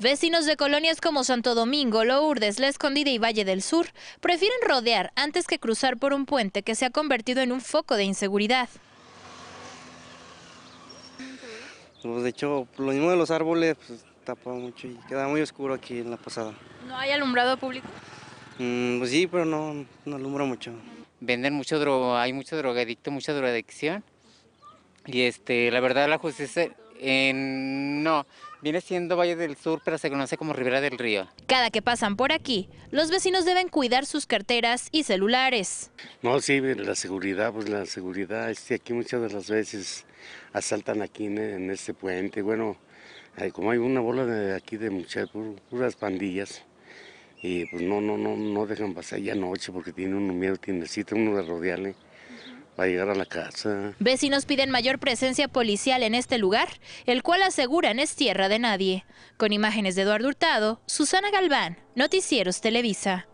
Vecinos de colonias como Santo Domingo, Lourdes, La Escondida y Valle del Sur prefieren rodear antes que cruzar por un puente que se ha convertido en un foco de inseguridad. Pues, de hecho, lo mismo de los árboles pues, tapa mucho y queda muy oscuro aquí en la pasada. ¿No hay alumbrado público? Mm, pues sí, pero no, no alumbra mucho. Venden mucho droga, hay mucho drogadicto, mucha drogadicción. Y este, la verdad la justicia en no, viene siendo Valle del Sur, pero se conoce como Ribera del Río. Cada que pasan por aquí, los vecinos deben cuidar sus carteras y celulares. No, sí, la seguridad, pues la seguridad, este, aquí muchas de las veces asaltan aquí en, este puente, bueno, eh, como hay una bola de aquí de muchas puras pandillas, y pues no, no, no, no dejan pasar ya noche porque tiene uno miedo, tiene, necesita uno de rodearle llegar a la casa. Vecinos piden mayor presencia policial en este lugar, el cual aseguran es tierra de nadie. Con imágenes de Eduardo Hurtado, Susana Galván, Noticieros Televisa.